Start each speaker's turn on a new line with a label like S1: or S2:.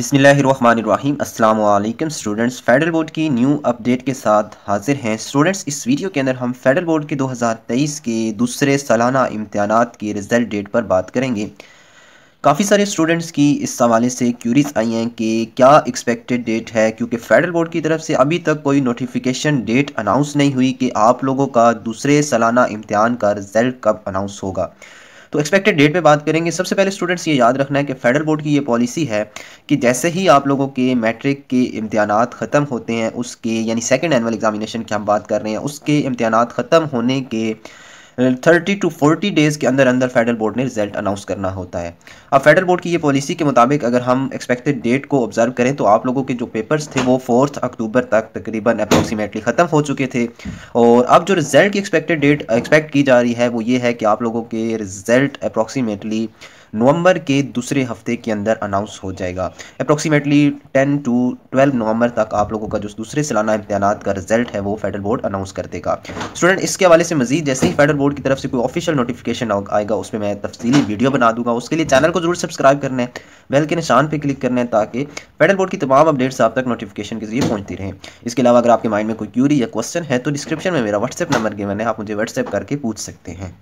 S1: अस्सलाम अल्लाम students federal board की न्यू अपडेट के साथ हाजिर हैं स्टूडेंट्स इस वीडियो के अंदर हम फेडरल बोर्ड के 2023 के दूसरे सालाना इम्तहान के रिज़ल्ट डेट पर बात करेंगे काफ़ी सारे स्टूडेंट्स की इस हवाले से क्यूरीज आई हैं कि क्या एक्सपेक्टेड डेट है क्योंकि फेडरल बोर्ड की तरफ से अभी तक कोई नोटिफिकेशन डेट अनाउंस नहीं हुई कि आप लोगों का दूसरे सालाना इम्तहान का रिज़ल्ट कब अनाउंस होगा तो एक्सपेक्टेड डेट पे बात करेंगे सबसे पहले स्टूडेंट्स ये याद रखना है कि फेडरल बोर्ड की ये पॉलिसी है कि जैसे ही आप लोगों के मैट्रिक के इम्तहान ख़त्म होते हैं उसके यानी सेकेंड एनअल एग्जामिनेशन की हम बात कर रहे हैं उसके इम्तहान ख़त्म होने के थर्टी टू फोर्टी डेज़ के अंदर अंदर फेडरल बोर्ड ने रिजल्ट अनाउंस करना होता है अब फेडरल बोर्ड की ये पॉलिसी के मुताबिक अगर हम एक्सपेक्टेड डेट को ऑब्जर्व करें तो आप लोगों के जो पेपर्स थे वो फोर्थ अक्टूबर तक तकरीबन अप्रोक्सीमेटली ख़त्म हो चुके थे और अब जो रिज़ल्ट की एक्सपेक्टेड डेट एक्सपेक्ट की जा रही है वो ये है कि आप लोगों के रिज़ल्ट अप्रोक्सीमेटली नवंबर के दूसरे हफ्ते के अंदर अनाउंस हो जाएगा अप्रॉक्सीमेटली 10 टू 12 नवंबर तक आप लोगों का जो दूसरे सालाना इम्तहान का रिजल्ट है वो फेडरल बोर्ड अनाउंस कर देगा स्टूडेंट इसके हवाले से मजीद जैसे ही फेडरल बोर्ड की तरफ से कोई ऑफिशियल नोटिफिकेशन आएगा उसमें मैं तफसली वीडियो बना दूंगा उसके लिए चैनल को जरूर सब्सक्राइब करना है बेल के निशान पर क्लिक करना है ताकि फेडरल बोर्ड की तमाम अपडेट्स आप तक नोटिफिकेशन के जरिए पहुँचती रहें इसके अलावा अगर आपके माइंड में कोई क्यूरी या क्वेश्चन है तो डिस्क्रिप्शन में मेरा व्हाट्सएप नंबर गिवन है आप मुझे व्हाट्सएप करके पूछ सकते हैं